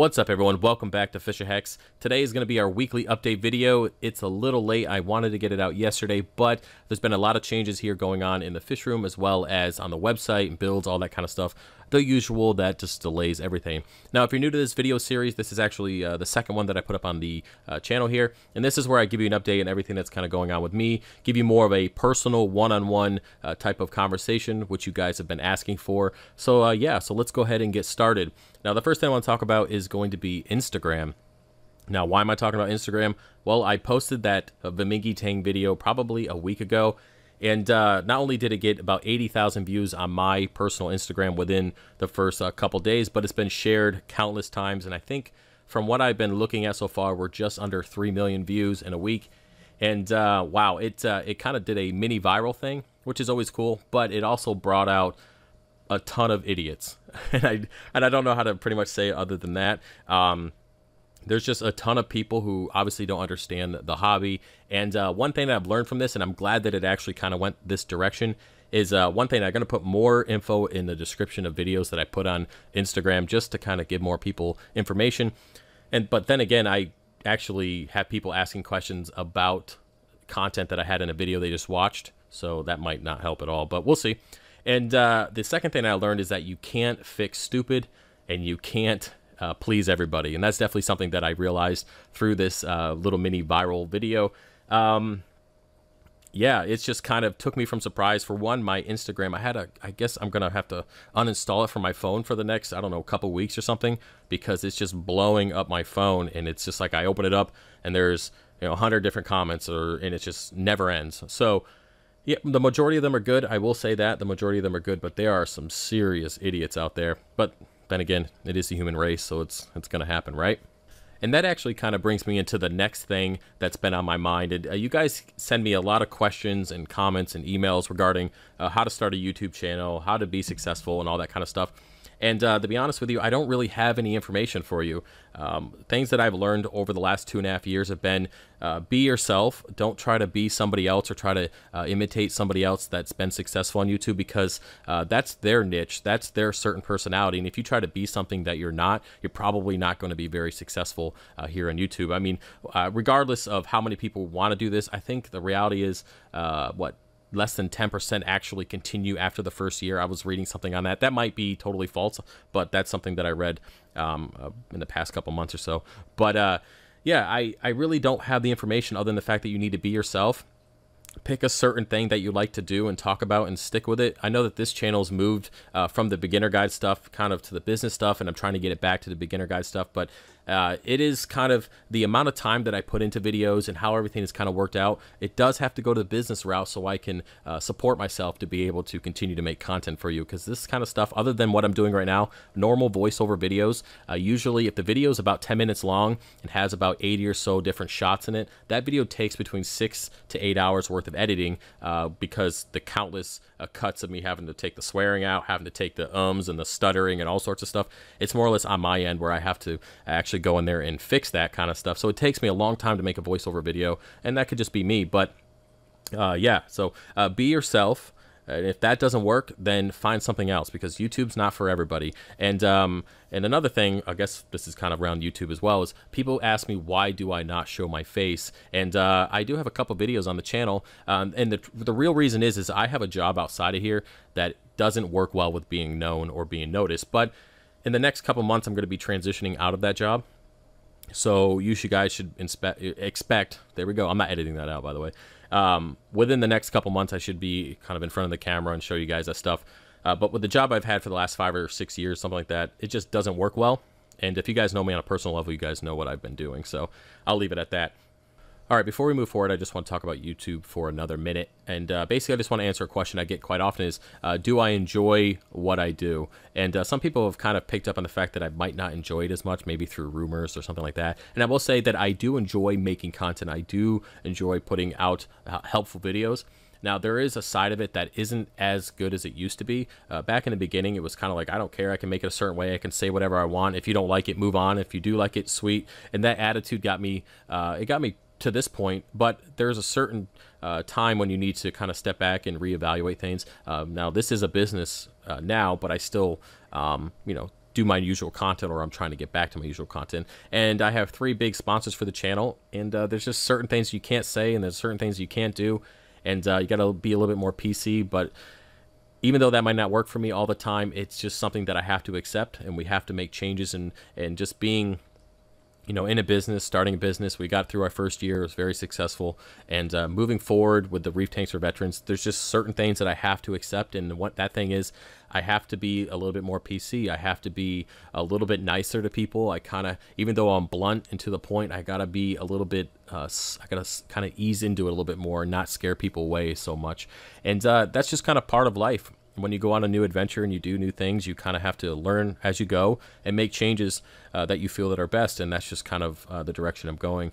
What's up everyone, welcome back to Fisher Hex. Today is going to be our weekly update video. It's a little late, I wanted to get it out yesterday, but there's been a lot of changes here going on in the fish room as well as on the website and builds, all that kind of stuff the usual that just delays everything. Now, if you're new to this video series, this is actually uh, the second one that I put up on the uh, channel here, and this is where I give you an update and everything that's kind of going on with me, give you more of a personal one-on-one -on uh, -one, type of conversation, which you guys have been asking for. So uh, yeah, so let's go ahead and get started. Now, the first thing I want to talk about is going to be Instagram. Now, why am I talking about Instagram? Well, I posted that uh, Vimigi Tang video probably a week ago, and uh, not only did it get about 80,000 views on my personal Instagram within the first uh, couple days, but it's been shared countless times. And I think from what I've been looking at so far, we're just under 3 million views in a week. And uh, wow, it, uh, it kind of did a mini viral thing, which is always cool, but it also brought out a ton of idiots. and, I, and I don't know how to pretty much say other than that. Um, there's just a ton of people who obviously don't understand the hobby. And uh, one thing that I've learned from this, and I'm glad that it actually kind of went this direction, is uh, one thing I'm going to put more info in the description of videos that I put on Instagram just to kind of give more people information. And but then again, I actually have people asking questions about content that I had in a video they just watched, so that might not help at all. But we'll see. And uh, the second thing I learned is that you can't fix stupid, and you can't uh, please everybody. And that's definitely something that I realized through this uh, little mini viral video. Um, yeah, it's just kind of took me from surprise. For one, my Instagram, I had a, I guess I'm going to have to uninstall it from my phone for the next, I don't know, couple weeks or something because it's just blowing up my phone. And it's just like I open it up and there's, you know, 100 different comments or, and it just never ends. So, yeah, the majority of them are good. I will say that the majority of them are good, but there are some serious idiots out there. But then again, it is the human race, so it's it's going to happen, right? And that actually kind of brings me into the next thing that's been on my mind. And, uh, you guys send me a lot of questions and comments and emails regarding uh, how to start a YouTube channel, how to be successful, and all that kind of stuff. And uh, to be honest with you, I don't really have any information for you. Um, things that I've learned over the last two and a half years have been uh, be yourself. Don't try to be somebody else or try to uh, imitate somebody else that's been successful on YouTube because uh, that's their niche, that's their certain personality. And if you try to be something that you're not, you're probably not going to be very successful uh, here on YouTube. I mean, uh, regardless of how many people want to do this, I think the reality is what less than 10% actually continue after the first year. I was reading something on that. That might be totally false, but that's something that I read um, uh, in the past couple months or so. But uh, yeah, I, I really don't have the information other than the fact that you need to be yourself. Pick a certain thing that you like to do and talk about and stick with it. I know that this channel's moved uh, from the beginner guide stuff kind of to the business stuff, and I'm trying to get it back to the beginner guide stuff, but uh, it is kind of the amount of time that I put into videos and how everything is kind of worked out. It does have to go to the business route so I can uh, support myself to be able to continue to make content for you because this kind of stuff, other than what I'm doing right now, normal voiceover videos, uh, usually if the video is about 10 minutes long and has about 80 or so different shots in it, that video takes between six to eight hours worth of editing uh, because the countless uh, cuts of me having to take the swearing out, having to take the ums and the stuttering and all sorts of stuff, it's more or less on my end where I have to actually actually go in there and fix that kind of stuff. So it takes me a long time to make a voiceover video, and that could just be me. But uh, yeah, so uh, be yourself. And if that doesn't work, then find something else because YouTube's not for everybody. And um, and another thing, I guess this is kind of around YouTube as well, is people ask me why do I not show my face? And uh, I do have a couple videos on the channel, um, and the the real reason is is I have a job outside of here that doesn't work well with being known or being noticed, but in the next couple months, I'm going to be transitioning out of that job. So you should, guys should inspe- expect. There we go. I'm not editing that out, by the way. Um, within the next couple months, I should be kind of in front of the camera and show you guys that stuff. Uh, but with the job I've had for the last five or six years, something like that, it just doesn't work well. And if you guys know me on a personal level, you guys know what I've been doing. So I'll leave it at that. All right, before we move forward, I just want to talk about YouTube for another minute. And uh, basically, I just want to answer a question I get quite often is, uh, do I enjoy what I do? And uh, some people have kind of picked up on the fact that I might not enjoy it as much, maybe through rumors or something like that. And I will say that I do enjoy making content. I do enjoy putting out uh, helpful videos. Now, there is a side of it that isn't as good as it used to be. Uh, back in the beginning, it was kind of like, I don't care. I can make it a certain way. I can say whatever I want. If you don't like it, move on. If you do like it, sweet. And that attitude got me, uh, it got me to this point, but there's a certain uh, time when you need to kind of step back and reevaluate things. Um, now, this is a business uh, now, but I still, um, you know, do my usual content or I'm trying to get back to my usual content. And I have three big sponsors for the channel, and uh, there's just certain things you can't say and there's certain things you can't do, and uh, you got to be a little bit more PC, but even though that might not work for me all the time, it's just something that I have to accept, and we have to make changes and and just being you know in a business, starting a business. We got through our first year; it was very successful. And uh, moving forward with the reef tanks for veterans, there's just certain things that I have to accept. And what that thing is, I have to be a little bit more PC. I have to be a little bit nicer to people. I kind of, even though I'm blunt and to the point, I gotta be a little bit. Uh, I gotta kind of ease into it a little bit more, and not scare people away so much. And uh, that's just kind of part of life when you go on a new adventure and you do new things, you kind of have to learn as you go and make changes uh, that you feel that are best. And that's just kind of uh, the direction I'm going.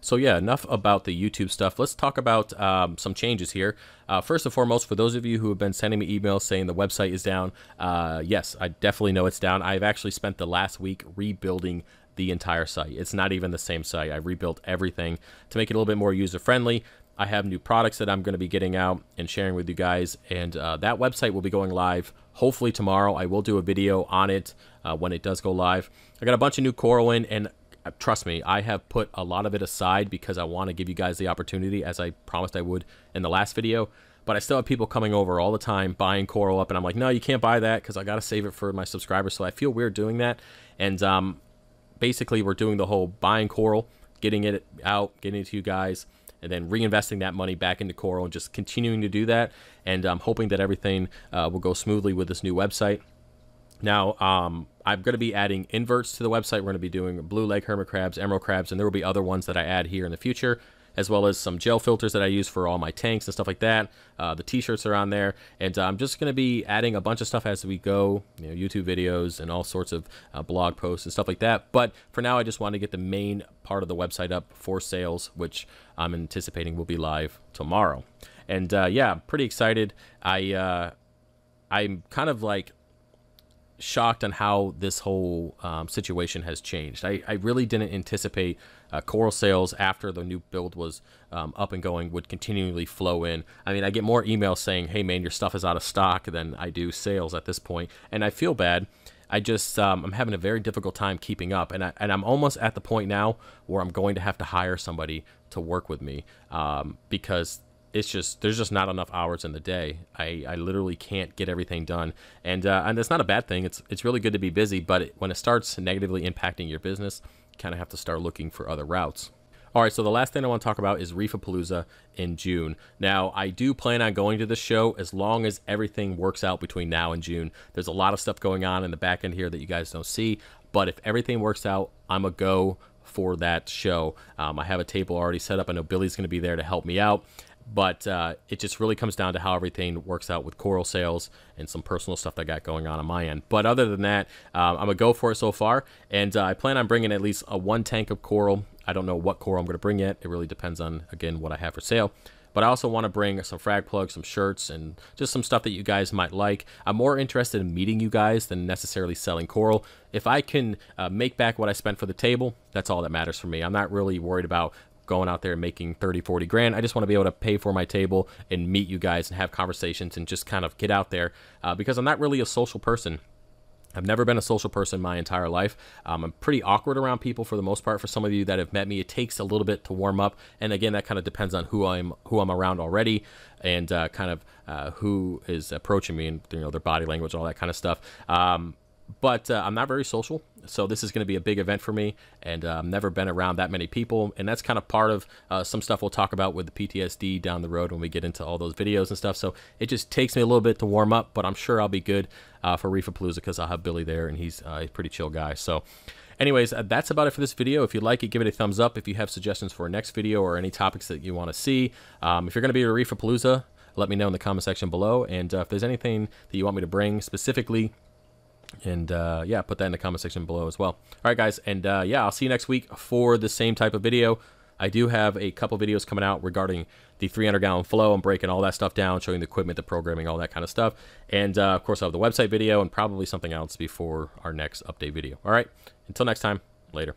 So yeah, enough about the YouTube stuff. Let's talk about um, some changes here. Uh, first and foremost, for those of you who have been sending me emails saying the website is down, uh, yes, I definitely know it's down. I've actually spent the last week rebuilding the entire site. It's not even the same site. I rebuilt everything to make it a little bit more user friendly, I have new products that I'm going to be getting out and sharing with you guys. And uh, that website will be going live hopefully tomorrow. I will do a video on it uh, when it does go live. I got a bunch of new coral in, and uh, trust me, I have put a lot of it aside because I want to give you guys the opportunity, as I promised I would in the last video. But I still have people coming over all the time buying Coral up, and I'm like, no, you can't buy that because I got to save it for my subscribers. So I feel weird doing that. And um, basically, we're doing the whole buying Coral, getting it out, getting it to you guys and then reinvesting that money back into Coral and just continuing to do that. And I'm hoping that everything uh, will go smoothly with this new website. Now, um, I'm going to be adding inverts to the website. We're going to be doing blue leg hermit crabs, emerald crabs, and there will be other ones that I add here in the future as well as some gel filters that I use for all my tanks and stuff like that. Uh, the t-shirts are on there, and uh, I'm just going to be adding a bunch of stuff as we go, you know, YouTube videos and all sorts of uh, blog posts and stuff like that. But for now, I just want to get the main part of the website up for sales, which I'm anticipating will be live tomorrow. And uh, yeah, I'm pretty excited. I uh, I'm kind of like shocked on how this whole um, situation has changed. I, I really didn't anticipate uh, coral sales after the new build was um, up and going would continually flow in. I mean, I get more emails saying, hey man, your stuff is out of stock than I do sales at this point. And I feel bad. I just, um, I'm having a very difficult time keeping up. And, I, and I'm almost at the point now where I'm going to have to hire somebody to work with me um, because it's just there's just not enough hours in the day. I, I literally can't get everything done, and uh, and that's not a bad thing. It's it's really good to be busy, but it, when it starts negatively impacting your business, you kind of have to start looking for other routes. All right, so the last thing I want to talk about is Palooza in June. Now, I do plan on going to the show as long as everything works out between now and June. There's a lot of stuff going on in the back end here that you guys don't see, but if everything works out, I'm a go for that show. Um, I have a table already set up. I know Billy's going to be there to help me out but uh, it just really comes down to how everything works out with coral sales and some personal stuff that I got going on on my end. But other than that, um, I'm gonna go for it so far, and uh, I plan on bringing at least a one tank of coral. I don't know what coral I'm gonna bring yet. It really depends on again what I have for sale. But I also want to bring some frag plugs, some shirts, and just some stuff that you guys might like. I'm more interested in meeting you guys than necessarily selling coral. If I can uh, make back what I spent for the table, that's all that matters for me. I'm not really worried about going out there and making 30, 40 grand. I just want to be able to pay for my table and meet you guys and have conversations and just kind of get out there uh, because I'm not really a social person. I've never been a social person my entire life. Um, I'm pretty awkward around people for the most part. For some of you that have met me, it takes a little bit to warm up, and again, that kind of depends on who I'm who I'm around already, and uh, kind of uh, who is approaching me, and you know their body language, all that kind of stuff. Um, but uh, I'm not very social, so this is going to be a big event for me, and uh, I've never been around that many people, and that's kind of part of uh, some stuff we'll talk about with the PTSD down the road when we get into all those videos and stuff. So it just takes me a little bit to warm up, but I'm sure I'll be good uh, for Reefa Palooza because I'll have Billy there, and he's uh, a pretty chill guy. So. Anyways, uh, that's about it for this video. If you like it, give it a thumbs up. If you have suggestions for a next video or any topics that you want to see, um, if you're going to be at Reefa Palooza, let me know in the comment section below. And if there's anything that you want me to bring specifically, and uh, yeah, put that in the comment section below as well. All right, guys. And uh, yeah, I'll see you next week for the same type of video. I do have a couple videos coming out regarding the 300 gallon flow. and breaking all that stuff down, showing the equipment, the programming, all that kind of stuff. And uh, of course, I'll have the website video and probably something else before our next update video. All right. Until next time, later.